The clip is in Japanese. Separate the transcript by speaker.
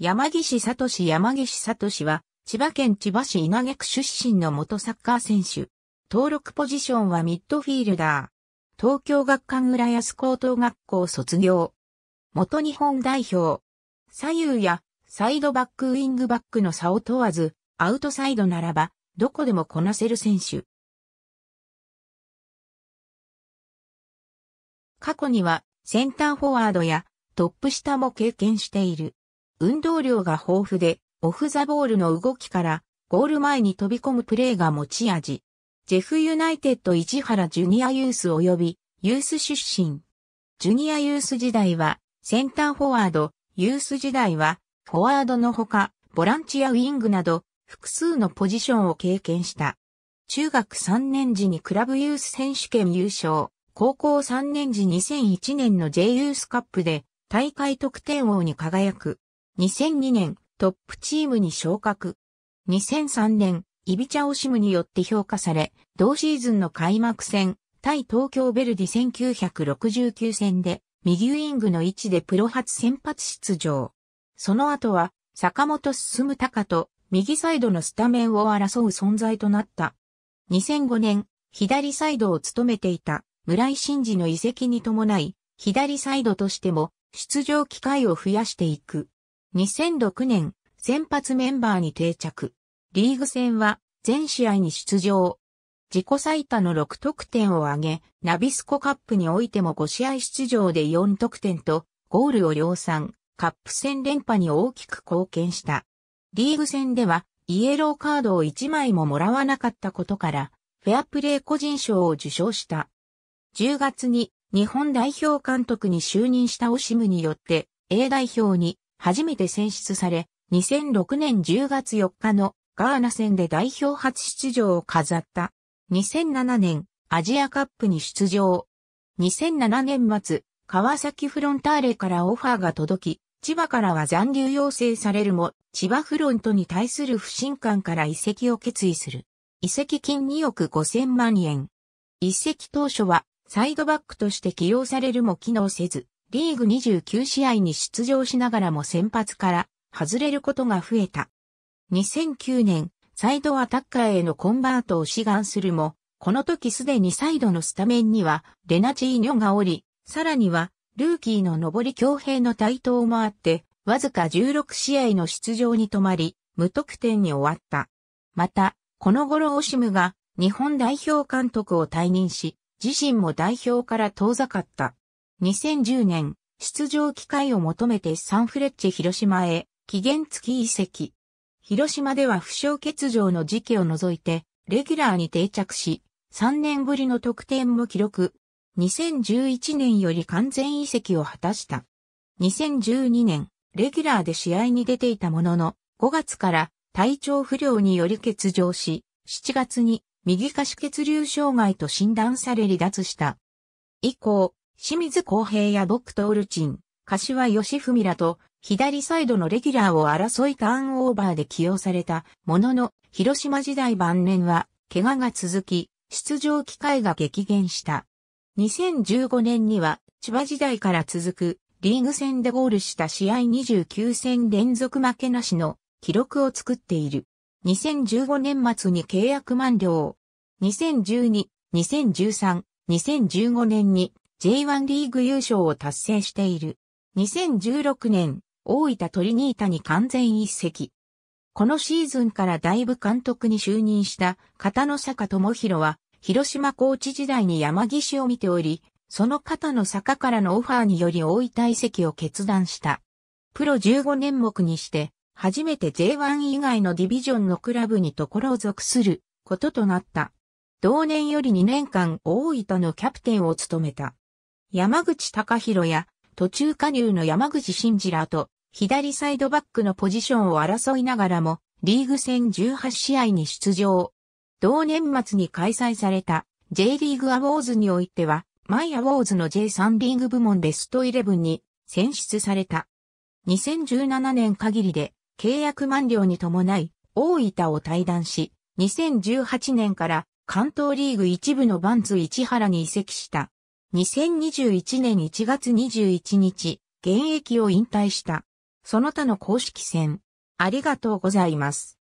Speaker 1: 山岸聡山岸聡は、千葉県千葉市稲毛区出身の元サッカー選手。登録ポジションはミッドフィールダー。東京学館浦安高等学校卒業。元日本代表。左右やサイドバックウィングバックの差を問わず、アウトサイドならば、どこでもこなせる選手。過去には、センターフォワードやトップ下も経験している。運動量が豊富で、オフザボールの動きから、ゴール前に飛び込むプレーが持ち味。ジェフユナイテッド市原ジュニアユース及びユース出身。ジュニアユース時代はセンターフォワード、ユース時代はフォワードのほかボランチやウィングなど複数のポジションを経験した。中学3年時にクラブユース選手権優勝、高校3年時2001年の J ユースカップで大会得点王に輝く。2002年、トップチームに昇格。2003年、イビチャオシムによって評価され、同シーズンの開幕戦、対東京ベルディ1969戦で、右ウィングの位置でプロ初先発出場。その後は、坂本進高と、右サイドのスタメンを争う存在となった。2005年、左サイドを務めていた村井真嗣の遺跡に伴い、左サイドとしても出場機会を増やしていく。2006年、先発メンバーに定着。リーグ戦は全試合に出場。自己最多の6得点を挙げ、ナビスコカップにおいても5試合出場で4得点と、ゴールを量産、カップ戦連覇に大きく貢献した。リーグ戦では、イエローカードを1枚ももらわなかったことから、フェアプレー個人賞を受賞した。10月に日本代表監督に就任したオシムによって、A 代表に初めて選出され、2006年10月4日のガーナ戦で代表初出場を飾った。2007年アジアカップに出場。2007年末、川崎フロンターレからオファーが届き、千葉からは残留要請されるも、千葉フロントに対する不信感から移籍を決意する。移籍金2億5000万円。移籍当初はサイドバックとして起用されるも機能せず、リーグ29試合に出場しながらも先発から外れることが増えた。2009年、サイドアタッカーへのコンバートを志願するも、この時すでにサイドのスタメンにはレナチーニョがおり、さらにはルーキーの上り強兵の台頭もあって、わずか16試合の出場に止まり、無得点に終わった。また、この頃オシムが日本代表監督を退任し、自身も代表から遠ざかった。2010年、出場機会を求めてサンフレッチェ広島へ、期限付き移籍。広島では負傷欠場の時期を除いて、レギュラーに定着し、3年ぶりの得点も記録。2011年より完全移籍を果たした。2012年、レギュラーで試合に出ていたものの、5月から体調不良により欠場し、7月に右下肢血流障害と診断され離脱した。以降、清水公平や僕クトールチン、柏義文らと左サイドのレギュラーを争いターンオーバーで起用されたものの、広島時代晩年は怪我が続き、出場機会が激減した。2015年には千葉時代から続くリーグ戦でゴールした試合29戦連続負けなしの記録を作っている。2015年末に契約満了。2012、2013、2015年に J1 リーグ優勝を達成している。2016年、大分トリニータに完全一席。このシーズンから大部監督に就任した片野坂智弘は、広島コーチ時代に山岸を見ており、その片野坂からのオファーにより大分遺跡を決断した。プロ15年目にして、初めて J1 以外のディビジョンのクラブにところを属することとなった。同年より2年間大分のキャプテンを務めた。山口隆弘や途中加入の山口信二らと左サイドバックのポジションを争いながらもリーグ戦18試合に出場。同年末に開催された J リーグアウォーズにおいてはマイアウォーズの J3 リーグ部門ベストイレブンに選出された。2017年限りで契約満了に伴い大分を退団し、2018年から関東リーグ一部のバンツ市原に移籍した。2021年1月21日、現役を引退した。その他の公式戦、ありがとうございます。